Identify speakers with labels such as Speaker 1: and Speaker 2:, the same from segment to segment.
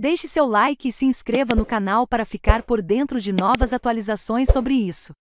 Speaker 1: Deixe seu like e se inscreva no canal para ficar por dentro de novas atualizações sobre isso.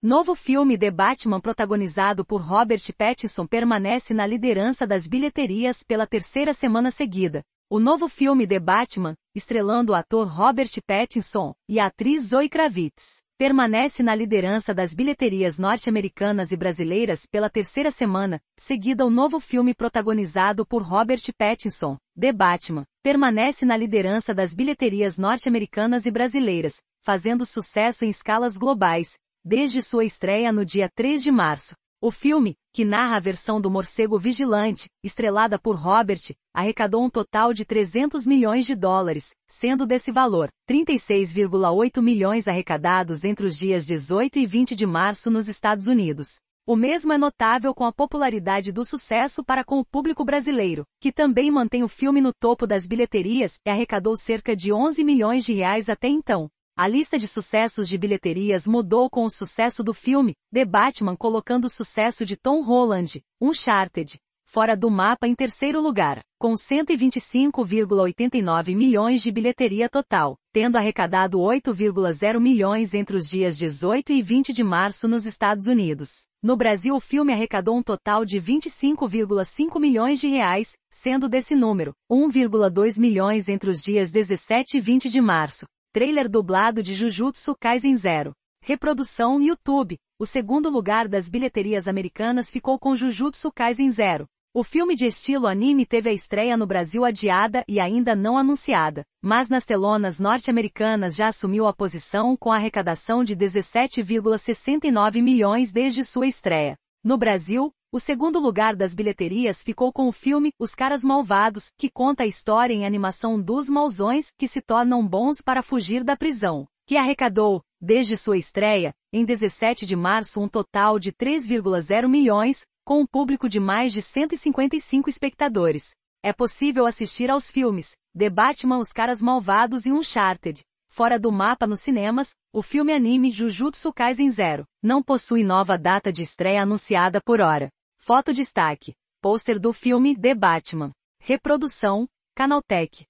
Speaker 1: Novo filme The Batman protagonizado por Robert Pattinson permanece na liderança das bilheterias pela terceira semana seguida. O novo filme The Batman, estrelando o ator Robert Pattinson e a atriz Zoe Kravitz, permanece na liderança das bilheterias norte-americanas e brasileiras pela terceira semana, seguida o novo filme protagonizado por Robert Pattinson The Batman, permanece na liderança das bilheterias norte-americanas e brasileiras, fazendo sucesso em escalas globais, desde sua estreia no dia 3 de março. O filme, que narra a versão do morcego vigilante, estrelada por Robert, arrecadou um total de 300 milhões de dólares, sendo desse valor, 36,8 milhões arrecadados entre os dias 18 e 20 de março nos Estados Unidos. O mesmo é notável com a popularidade do sucesso para com o público brasileiro, que também mantém o filme no topo das bilheterias e arrecadou cerca de 11 milhões de reais até então. A lista de sucessos de bilheterias mudou com o sucesso do filme, The Batman colocando o sucesso de Tom Holland, Uncharted, fora do mapa em terceiro lugar, com 125,89 milhões de bilheteria total, tendo arrecadado 8,0 milhões entre os dias 18 e 20 de março nos Estados Unidos. No Brasil o filme arrecadou um total de 25,5 milhões de reais, sendo desse número, 1,2 milhões entre os dias 17 e 20 de março. Trailer dublado de Jujutsu Kaisen Zero. Reprodução YouTube. O segundo lugar das bilheterias americanas ficou com Jujutsu Kaisen Zero, o filme de estilo anime teve a estreia no Brasil adiada e ainda não anunciada, mas nas telonas norte-americanas já assumiu a posição com arrecadação de 17,69 milhões desde sua estreia. No Brasil, o segundo lugar das bilheterias ficou com o filme Os Caras Malvados, que conta a história em animação dos mauzões que se tornam bons para fugir da prisão, que arrecadou, desde sua estreia, em 17 de março um total de 3,0 milhões, com um público de mais de 155 espectadores. É possível assistir aos filmes The Batman Os Caras Malvados e Uncharted. Fora do mapa nos cinemas, o filme anime Jujutsu Kaisen Zero não possui nova data de estreia anunciada por hora. Foto destaque. Pôster do filme The Batman. Reprodução, Canaltech.